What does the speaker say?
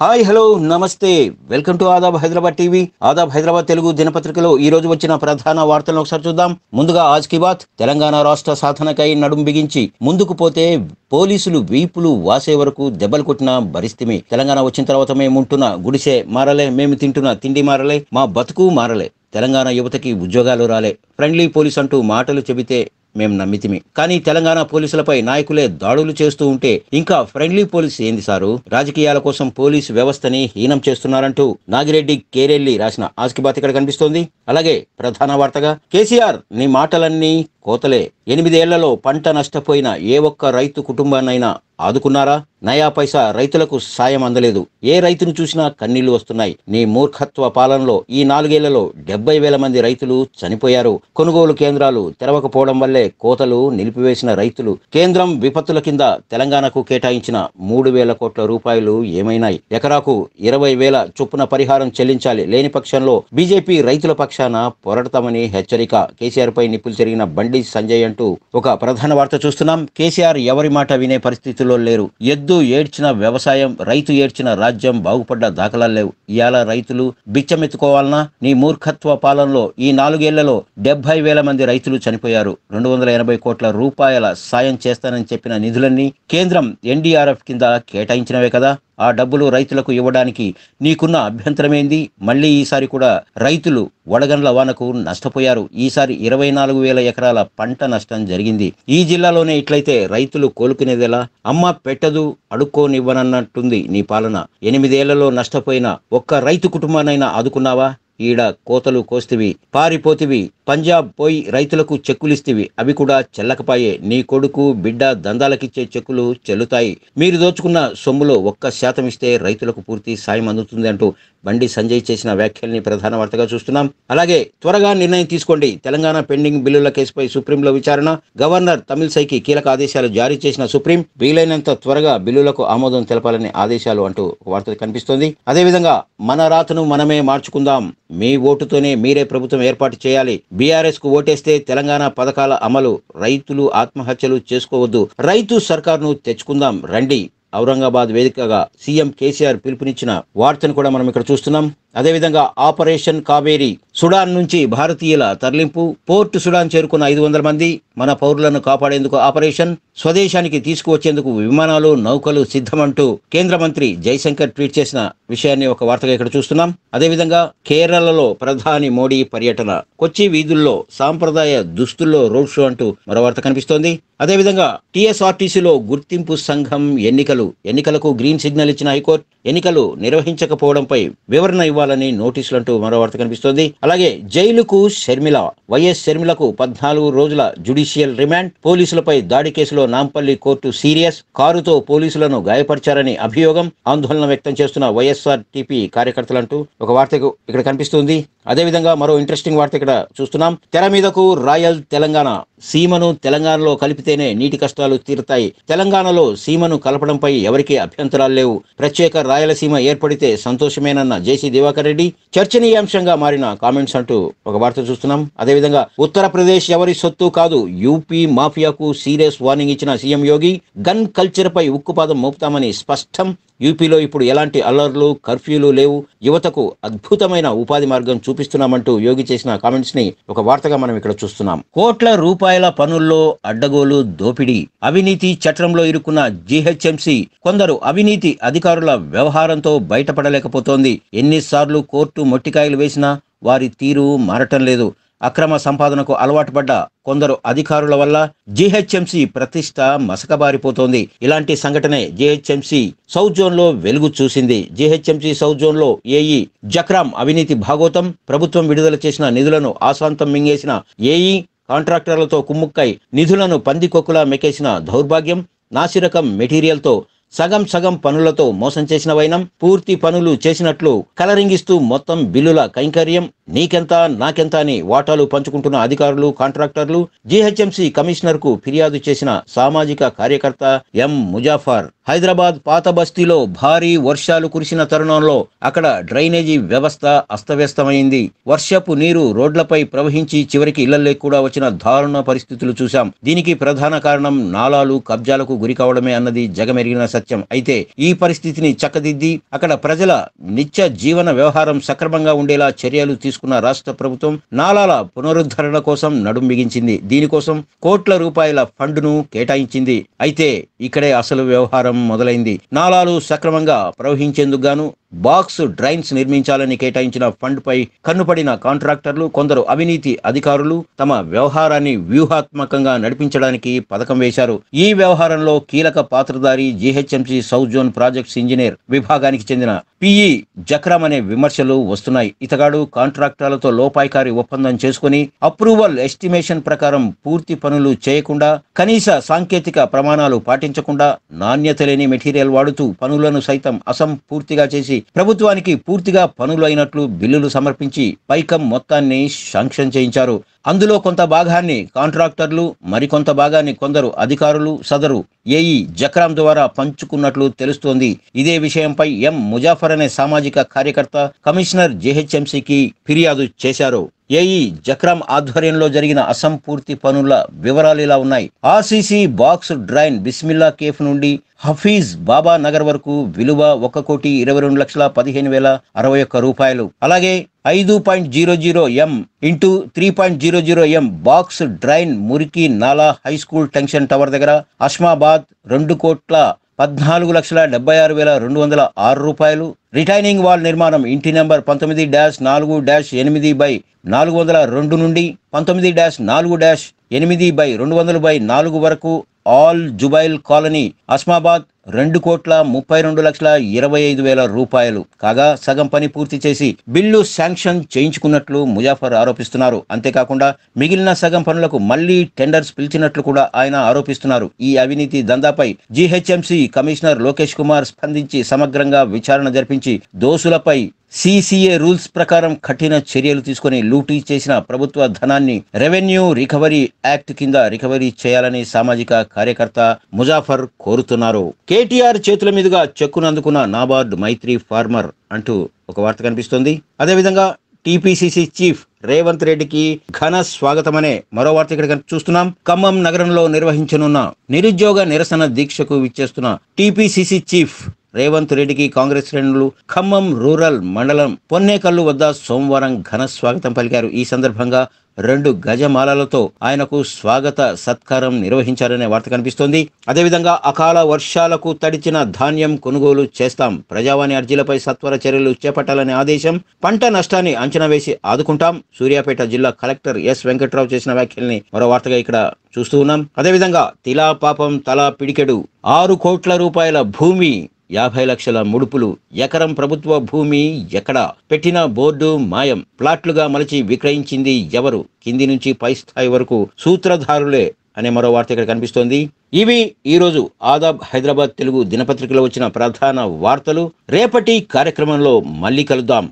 hi hello నమస్తే welcome to Aadab Hyderabad TV Aadab Hyderabad Telugu దినపత్రికలో ఈ రోజు వచ్చిన ప్రధాన వార్తలను ఒకసారి చూద్దాం ముందుగా ఆజ్ కి బాత్ తెలంగాణ రాష్ట్ర సాధనకై నడుం బిగించి ముందుకు పోతే పోలీసులు వీపులు వాసే వరకు దెబ్బలు కొట్టిన పరిస్థితి తెలంగాణ వచ్చిన తర్వాత మేముంటున్న గుడిసే మారలే మేము తింటున్న తిండి మారలే మా బతుకు మారలే తెలంగాణ యువతకి ఉద్యోగాలు రాలే ఫ్రెండ్లీ పోలీస్ అంటూ మాటలు చెబితే మేము నమ్మితిమి కానీ తెలంగాణ పోలీసులపై నాయకులే దాడులు చేస్తూ ఉంటే ఇంకా ఫ్రెండ్లీ పోలీస్ ఏంది సారు రాజకీయాల కోసం పోలీసు వ్యవస్థని హీనం చేస్తున్నారంటూ నాగిరెడ్డి కేరెల్లి రాసిన ఆస్కిబాత్ ఇక్కడ కనిపిస్తోంది అలాగే ప్రధాన వార్తగా కేసీఆర్ నీ మాటలన్నీ కోతలే ఎనిమిదేళ్లలో పంట నష్టపోయిన ఏ ఒక్క రైతు కుటుంబాన్నైనా ఆదుకున్నారా నయా పైసా రైతులకు సాయం అందలేదు ఏ రైతును చూసినా కన్నీళ్లు వస్తున్నాయి నీ మూర్ఖత్వ పాలనలో ఈ నాలుగేళ్లలో డెబ్బై వేల మంది రైతులు చనిపోయారు కొనుగోలు కేంద్రాలు తెరవకపోవడం వల్లే కోతలు నిలిపివేసిన రైతులు కేంద్రం విపత్తుల కింద తెలంగాణకు కేటాయించిన మూడు వేల కోట్ల రూపాయలు ఏమైనాయి ఎకరాకు ఇరవై వేల చొప్పున పరిహారం చెల్లించాలి లేని పక్షంలో బీజేపీ రైతుల పక్షాన పోరాడతామని హెచ్చరిక కేసీఆర్ పై నిప్పులు జరిగిన బండి బండి సంజయ్ అంటూ ఒక ప్రధాన వార్త చూస్తున్నాం కేసీఆర్ ఎవరి మాట వినే పరిస్థితుల్లో లేరు ఎద్దు ఏడ్చిన వ్యవసాయం రైతు ఏడ్చిన రాజ్యం బాగుపడ్డ దాఖలా లేవు ఇవాళ రైతులు బిచ్చమెత్తుకోవాలన్నా నీ మూర్ఖత్వ పాలనలో ఈ నాలుగేళ్లలో డెబ్బై వేల మంది రైతులు చనిపోయారు రెండు వందల ఎనభై కోట్ల రూపాయల సాయం చేస్తానని చెప్పిన నిధులన్నీ కేంద్రం ఎన్డీఆర్ఎఫ్ కింద కేటాయించినవే కదా ఆ డబ్బులు రైతులకు ఇవ్వడానికి నీకున్న అభ్యంతరమేంది మళ్ళీ ఈసారి కూడా రైతులు వడగండ్ల వానకు నష్టపోయారు ఈసారి ఇరవై నాలుగు వేల ఎకరాల పంట నష్టం జరిగింది ఈ జిల్లాలోనే ఇట్లయితే రైతులు కోలుకునేదెలా అమ్మ పెట్టదు అడుక్కోనివ్వనన్నట్టుంది నీ పాలన ఎనిమిదేళ్లలో నష్టపోయిన ఒక్క రైతు కుటుంబానైనా ఆదుకున్నావా ఈడ కోతలు కోస్తివి పారిపోతివి పంజాబ్ పోయి రైతులకు చెక్కులిస్తేవి అవి కూడా చెల్లకపాయే నీ కొడుకు బిడ్డ దందాలకిచ్చే చెక్కులు చెల్లుతాయి మీరు దోచుకున్న సొమ్ములో ఒక్క శాతం ఇస్తే రైతులకు పూర్తి సాయం అందుతుంది అంటూ బండి సంజయ్ చేసిన వ్యాఖ్యల్ని ప్రధాన వార్తగా చూస్తున్నాం అలాగే త్వరగా నిర్ణయం తీసుకోండి తెలంగాణ పెండింగ్ బిల్లుల కేసుపై సుప్రీంలో విచారణ గవర్నర్ తమిళసైకి కీలక ఆదేశాలు జారీ చేసిన సుప్రీం వీలైనంత త్వరగా బిల్లులకు ఆమోదం తెలపాలని ఆదేశాలు అంటూ వార్త కనిపిస్తోంది అదేవిధంగా మన రాతను మనమే మార్చుకుందాం మీ ఓటుతోనే మీరే ప్రభుత్వం ఏర్పాటు చేయాలి బీఆర్ఎస్కు ఓటేస్తే తెలంగాణ పథకాల అమలు రైతులు ఆత్మహత్యలు చేసుకోవద్దు రైతు సర్కార్ను తెచ్చుకుందాం రండి ఔరంగాబాద్ వేదికగా సీఎం కేసీఆర్ పిలుపునిచ్చిన వార్తను కూడా మనం ఇక్కడ చూస్తున్నాం అదేవిధంగా ఆపరేషన్ కావేరీ సుడాన్ నుంచి భారతీయుల తరలింపు పోర్టు సుడాన్ చేరుకున్న ఐదు వందల మంది మన పౌరులను కాపాడేందుకు ఆపరేషన్ స్వదేశానికి తీసుకువచ్చేందుకు విమానాలు నౌకలు సిద్ధమంటూ కేంద్ర మంత్రి జైశంకర్ ట్వీట్ చేసిన విషయాన్ని ఒక వార్తగా ఇక్కడ చూస్తున్నాం అదేవిధంగా కేరళలో ప్రధాని మోడీ పర్యటన కొచ్చి వీధుల్లో సాంప్రదాయ దుస్తుల్లో రోడ్ షో అంటూ మరో వార్త కనిపిస్తోంది అదేవిధంగా టీఎస్ఆర్టీసీలో గుర్తింపు సంఘం ఎన్నికలు ఎన్నికలకు గ్రీన్ సిగ్నల్ ఇచ్చిన హైకోర్టు ఎన్నికలు నిర్వహించకపోవడంపై వివరణ ఇవ్వాలి ఇవ్వాలని అంటూ మరో వార్త కనిపిస్తోంది అలాగే జైలుకు షర్మిల వైఎస్ షర్మిలకు పద్నాలుగు రోజుల జుడిషియల్ రిమాండ్ పోలీసులపై దాడి కేసులో నాంపల్లి కోర్టు సీరియస్ కారుతో పోలీసులను గాయపరిచారని అభియోగం ఆందోళన వ్యక్తం చేస్తున్న వైఎస్ఆర్ టీపీ కార్యకర్తలంటూ ఒక వార్తకు ఇక్కడ కనిపిస్తుంది అదేవిధంగా మరో ఇంట్రెస్టింగ్ వార్త ఇక్కడ చూస్తున్నాం తెర మీదకు రాయల్ తెలంగాణ సీమను తెలంగాణలో కలిపితేనే నీటి కష్టాలు తీరుతాయి తెలంగాణలో సీమను కలపడంపై ఎవరికీ అభ్యంతరాలు లేవు ప్రత్యేక రాయలసీమ ఏర్పడితే సంతోషమేనన్న జేసీ దివాకర్ రెడ్డి చర్చనీయాంశంగా మారిన కామెంట్స్ అంటూ ఒక వార్త చూస్తున్నాం అదేవిధంగా ఉత్తరప్రదేశ్ ఎవరి సొత్తు కాదు యూపీ మాఫియాకు సీరియస్ వార్నింగ్ ఇచ్చిన సీఎం యోగి గన్ కల్చర్పై ఉక్కుపాదం మోపుతామని స్పష్టం యూపీలో ఇప్పుడు ఎలాంటి అల్లర్లు కర్ఫ్యూలు లేవు యువతకు అద్భుతమైన ఉపాధి మార్గం చూపిస్తున్నామంటూ యోగి చేసిన కామెంట్స్ ని ఒక వార్తగా మనం ఇక్కడ చూస్తున్నాం కోట్ల రూపాయల పనుల్లో అడ్డగోలు దోపిడీ అవినీతి చట్టంలో ఇరుక్కున్న జీహెచ్ఎంసీ కొందరు అవినీతి అధికారుల వ్యవహారంతో బయటపడలేకపోతోంది ఎన్నిసార్లు కోర్టు మొట్టికాయలు వేసినా వారి తీరు మారటం లేదు అక్రమ సంపాదనకు అలవాటు పడ్డ కొందరు అధికారుల వల్ల జీహెచ్ఎంసీ ప్రతిష్ట మసకబారిపోతోంది ఇలాంటి సంఘటనే జీహెచ్ఎంసీ సౌత్ జోన్ లో వెలుగు చూసింది జీహెచ్ఎంసీ సౌత్ జోన్ లో ఏఈ జక్రామ్ అవినీతి భాగోతం ప్రభుత్వం విడుదల చేసిన నిధులను ఆశాంతం మింగేసిన ఏఈ కాంట్రాక్టర్లతో కుమ్ముక్కై నిధులను పందికొక్కులా మెకేసిన దౌర్భాగ్యం నాసిరకం మెటీరియల్తో సగం సగం పనులతో మోసం చేసిన వైనం పూర్తి పనులు చేసినట్లు కలరింగిస్తూ మొత్తం బిల్లుల కైంకర్యం నీకెంత నాకెంత అని వాటాలు పంచుకుంటున్న అధికారులు కాంట్రాక్టర్లు జీహెచ్ఎంసీ కమిషనర్కు ఫిర్యాదు చేసిన సామాజిక కార్యకర్త ఎం ముజాఫర్ హైదరాబాద్ పాత బస్తీలో భారీ వర్షాలు కురిసిన తరుణంలో అక్కడ డ్రైనేజీ వ్యవస్థ అస్తవ్యస్తమైంది వర్షపు నీరు రోడ్లపై ప్రవహించి చివరికి ఇళ్లలే కూడా వచ్చిన దారుణ పరిస్థితులు చూశాం దీనికి ప్రధాన కారణం నాలాలు కబ్జాలకు గురి కావడమే అన్నది జగమెరిగిన సత్యం అయితే ఈ పరిస్థితిని చక్కదిద్ది అక్కడ ప్రజల నిత్య జీవన వ్యవహారం సక్రమంగా ఉండేలా చర్యలు తీసుకున్న రాష్ట్ర ప్రభుత్వం నాలాల పునరుద్ధరణ కోసం నడుం బిగించింది దీనికోసం కోట్ల రూపాయల ఫండ్ను కేటాయించింది అయితే ఇక్కడే అసలు వ్యవహారం మొదలైంది నాలాలు సక్రమంగా ప్రవహించేందుకు గాను బాక్స్ డ్రైన్స్ నిర్మించాలని కేటాయించిన ఫండ్పై కన్నుపడిన కాంట్రాక్టర్లు కొందరు అవినీతి అధికారులు తమ వ్యవహారాన్ని వ్యూహాత్మకంగా నడిపించడానికి పథకం వేశారు ఈ వ్యవహారంలో కీలక పాత్రధారి GHMC south zone projects engineer విభాగానికి చెందిన పిఈ జక్రమ్ అనే విమర్శలు వస్తున్నాయి ఇతగాడు కాంట్రాక్టర్లతో లోపాయికారి ఒప్పందం చేసుకుని అప్రూవల్ ఎస్టిమేషన్ ప్రకారం పూర్తి పనులు చేయకుండా కనీస సాంకేతిక ప్రమాణాలు పాటించకుండా నాణ్యత లేని మెటీరియల్ వాడుతూ పనులను సైతం అసంపూర్తిగా చేసి ప్రభుత్వానికి పూర్తిగా పనులు అయినట్లు బిల్లులు సమర్పించి పైకం మొత్తాన్ని శాంక్షన్ చేయించారు అందులో కొంత భాగాన్ని కాంట్రాక్టర్లు మరికొంత భాగాన్ని కొందరు అధికారులు సదరు ఏఈ జక్రామ్ ద్వారా పంచుకున్నట్లు తెలుస్తోంది ఇదే విషయంపై ఎం ముజాఫర్ అనే సామాజిక కార్యకర్త కమిషనర్ జేహెచ్ఎంసీకి ఫిర్యాదు చేశారు ఏఈ జక్రామ్ ఆధ్వర్యంలో జరిగిన అసంపూర్తి పనుల వివరాలు ఇలా ఉన్నాయి RCC box drain Bismillah cafe నుండి హఫీజ్ బాబా నగర్ వరకు విలువ ఒక కోటి ఇరవై రెండు లక్షల పదిహేను వేల అరవై ఒక్క రూపాయలు అలాగే ఐదు point zero zero M into three point zero zero M box drain మురికి నాలా హై స్కూల్ టెన్షన్ టవర్ దగ్గర అస్మాబాద్ రెండు కోట్ల పద్నాలుగు లక్షల డెబ్బై ఆరు వేల రెండు వందల ఆరు రూపాయలు రిటైనింగ్ వాల్ నిర్మాణం ఇంటి నెంబర్ పంతొమ్మిది డాష్ నాలుగు డాష్ ఎనిమిది బై నాలుగు వందల రెండు నుండి పంతొమ్మిది డాష్ నాలుగు డాష్ ఎనిమిది బై రెండు వందల బై నాలుగు వరకు ఆల్ జుబైల్ కాలనీ అస్మాబాద్ రెండు కోట్ల ముప్పై రెండు లక్షల ఇరవై ఐదు వేల రూపాయలు కాగా సగం పని పూర్తి చేసి బిల్లు శాంక్షన్ చేయించుకున్నట్లు ముజాఫర్ ఆరోపిస్తున్నారు అంతేకాకుండా మిగిలిన సగం పనులకు మళ్లీ టెండర్స్ పిలిచినట్లు కూడా ఆయన ఆరోపిస్తున్నారు ఈ అవినీతి దందాపై జీహెచ్ఎంసీ కమిషనర్ లోకేష్ కుమార్ స్పందించి సమగ్రంగా విచారణ జరిపించి దోషులపై సిసిఏ రూల్స్ ప్రకారం కఠిన చర్యలు తీసుకుని లూటీ చేసిన ప్రభుత్వ ధనాన్ని రెవెన్యూ రికవరీ యాక్ట్ కింద రికవరీ చేయాలని సామాజిక కార్యకర్త ముజాఫర్ కోరుతున్నారు కేటీఆర్ చేతుల మీదుగా చెక్కును అందుకున్న నాబార్డ్ మైత్రి ఫార్మర్ అంటూ ఒక వార్త కనిపిస్తోంది అదేవిధంగా టీపీసీసీ చీఫ్ రేవంత్ రెడ్డికి ఘన స్వాగతం అనే మరో వార్త ఇక్కడ చూస్తున్నాం ఖమ్మం నగరంలో నిర్వహించనున్న నిరుద్యోగ నిరసన దీక్షకు విచ్చేస్తున్న టీపీసీసీ చీఫ్ రేవంత్ రెడ్డికి కాంగ్రెస్ శ్రేణులు ఖమ్మం రూరల్ మండలం పొన్నేకల్లు వద్ద సోమవారం ఘన స్వాగతం పలికారు ఈ సందర్భంగా రెండు గజమాలలతో ఆయనకు స్వాగత సత్కారం నిర్వహించారనే వార్త కనిపిస్తోంది అదేవిధంగా అకాల వర్షాలకు తడిచిన ధాన్యం కొనుగోలు చేస్తాం ప్రజావాణి అర్జీలపై సత్వర చర్యలు చేపట్టాలనే ఆదేశం పంట నష్టాన్ని అంచనా వేసి ఆదుకుంటాం సూర్యాపేట జిల్లా కలెక్టర్ ఎస్ వెంకట్రావు చేసిన వ్యాఖ్యల్ని మరో వార్తగా ఇక్కడ చూస్తూ ఉన్నాం అదేవిధంగా తిలా పాపం తలా పిడికెడు ఆరు కోట్ల రూపాయల భూమి యాభై లక్షల ముడుపులు ఎకరం ప్రభుత్వ భూమి ఎక్కడ పెట్టిన బోర్డు మాయం ప్లాట్లుగా మలిచి విక్రయించింది ఎవరు కింది నుంచి పై స్థాయి వరకు సూత్రధారులే అనే మరో వార్త ఇక్కడ కనిపిస్తోంది ఇవి ఈరోజు ఆదాబ్ హైదరాబాద్ తెలుగు దినపత్రికలో వచ్చిన ప్రధాన వార్తలు రేపటి కార్యక్రమంలో మళ్ళీ కలుద్దాం